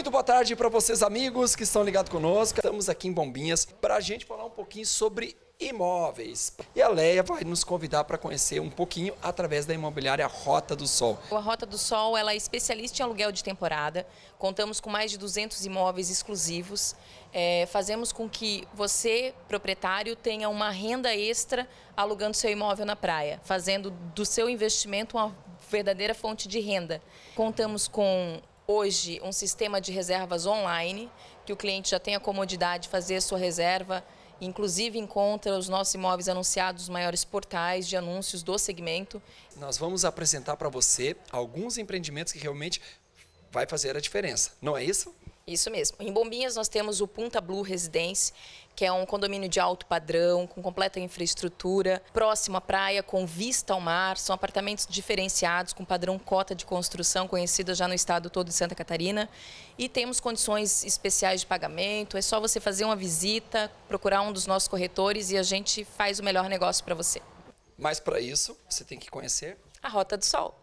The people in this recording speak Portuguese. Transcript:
Muito boa tarde para vocês, amigos que estão ligados conosco. Estamos aqui em Bombinhas para a gente falar um pouquinho sobre imóveis. E a Leia vai nos convidar para conhecer um pouquinho através da imobiliária Rota do Sol. A Rota do Sol ela é especialista em aluguel de temporada. Contamos com mais de 200 imóveis exclusivos. É, fazemos com que você, proprietário, tenha uma renda extra alugando seu imóvel na praia, fazendo do seu investimento uma verdadeira fonte de renda. Contamos com hoje um sistema de reservas online, que o cliente já tem a comodidade de fazer sua reserva, inclusive encontra os nossos imóveis anunciados nos maiores portais de anúncios do segmento. Nós vamos apresentar para você alguns empreendimentos que realmente vai fazer a diferença, não é isso? Isso mesmo. Em Bombinhas nós temos o Punta Blue Residence, que é um condomínio de alto padrão, com completa infraestrutura, próximo à praia, com vista ao mar. São apartamentos diferenciados, com padrão cota de construção, conhecida já no estado todo de Santa Catarina. E temos condições especiais de pagamento. É só você fazer uma visita, procurar um dos nossos corretores e a gente faz o melhor negócio para você. Mas para isso, você tem que conhecer a Rota do Sol.